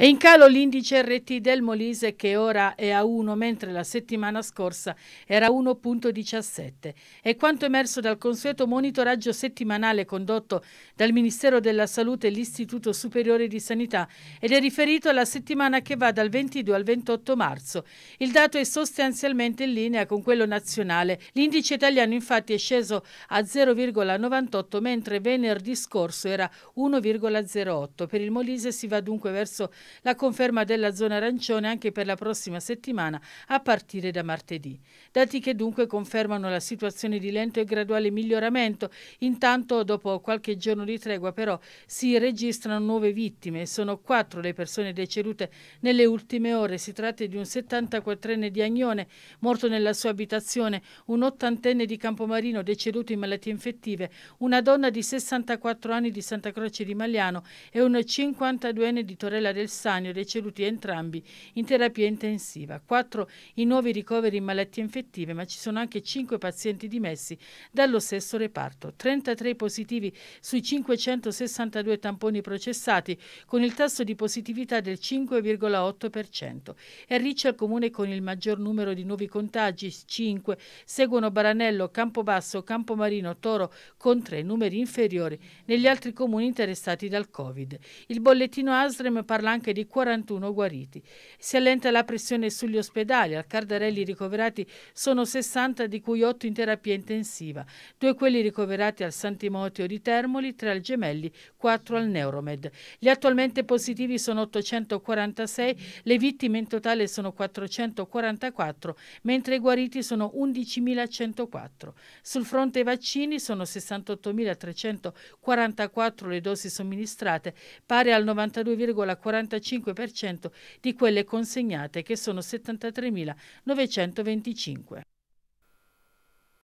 È in calo l'indice RT del Molise che ora è a 1, mentre la settimana scorsa era 1.17. È quanto emerso dal consueto monitoraggio settimanale condotto dal Ministero della Salute e l'Istituto Superiore di Sanità ed è riferito alla settimana che va dal 22 al 28 marzo. Il dato è sostanzialmente in linea con quello nazionale. L'indice italiano infatti è sceso a 0,98 mentre venerdì scorso era 1,08. Per il Molise si va dunque verso la conferma della zona arancione anche per la prossima settimana a partire da martedì. Dati che dunque confermano la situazione di lento e graduale miglioramento. Intanto dopo qualche giorno di tregua però si registrano nuove vittime. Sono quattro le persone decedute nelle ultime ore. Si tratta di un 74enne di Agnone morto nella sua abitazione, un 80enne di Campomarino deceduto in malattie infettive, una donna di 64 anni di Santa Croce di Magliano e un 52enne di Torella del Bessagno, ricevuti entrambi in terapia intensiva. Quattro i nuovi ricoveri in malattie infettive, ma ci sono anche cinque pazienti dimessi dallo stesso reparto. 33 positivi sui 562 tamponi processati, con il tasso di positività del 5,8%. È Riccia il comune con il maggior numero di nuovi contagi, 5, seguono Baranello, Campobasso, Campomarino, Toro con 3 numeri inferiori negli altri comuni interessati dal Covid. Il bollettino ASREM parla anche anche di 41 guariti. Si allenta la pressione sugli ospedali, al Cardarelli ricoverati sono 60 di cui 8 in terapia intensiva, due quelli ricoverati al Santimoteo di Termoli, tre al Gemelli, quattro al Neuromed. Gli attualmente positivi sono 846, le vittime in totale sono 444, mentre i guariti sono 11.104. Sul fronte vaccini sono 68.344 le dosi somministrate, pari al 92,40 75% di quelle consegnate che sono 73.925.